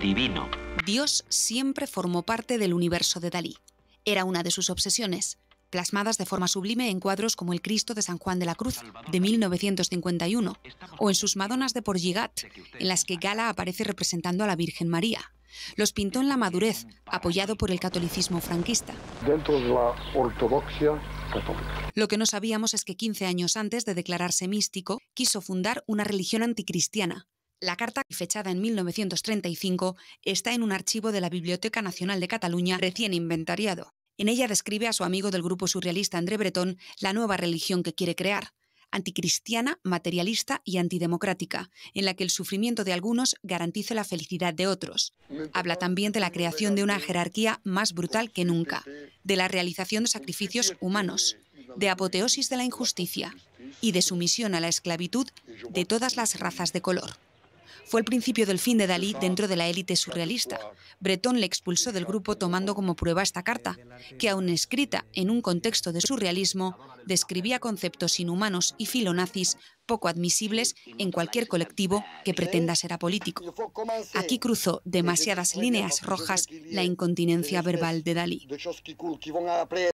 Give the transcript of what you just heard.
divino. Dios siempre formó parte del universo de Dalí. Era una de sus obsesiones, plasmadas de forma sublime en cuadros como el Cristo de San Juan de la Cruz de 1951 o en sus Madonas de Porgigat, en las que Gala aparece representando a la Virgen María. Los pintó en la madurez, apoyado por el catolicismo franquista. Dentro de la ortodoxia Lo que no sabíamos es que 15 años antes de declararse místico, quiso fundar una religión anticristiana, la carta, fechada en 1935, está en un archivo de la Biblioteca Nacional de Cataluña recién inventariado. En ella describe a su amigo del grupo surrealista André Breton la nueva religión que quiere crear, anticristiana, materialista y antidemocrática, en la que el sufrimiento de algunos garantice la felicidad de otros. Habla también de la creación de una jerarquía más brutal que nunca, de la realización de sacrificios humanos, de apoteosis de la injusticia y de sumisión a la esclavitud de todas las razas de color. Fue el principio del fin de Dalí dentro de la élite surrealista. Breton le expulsó del grupo tomando como prueba esta carta, que aun escrita en un contexto de surrealismo, describía conceptos inhumanos y filonazis poco admisibles en cualquier colectivo que pretenda ser apolítico. Aquí cruzó demasiadas líneas rojas la incontinencia verbal de Dalí.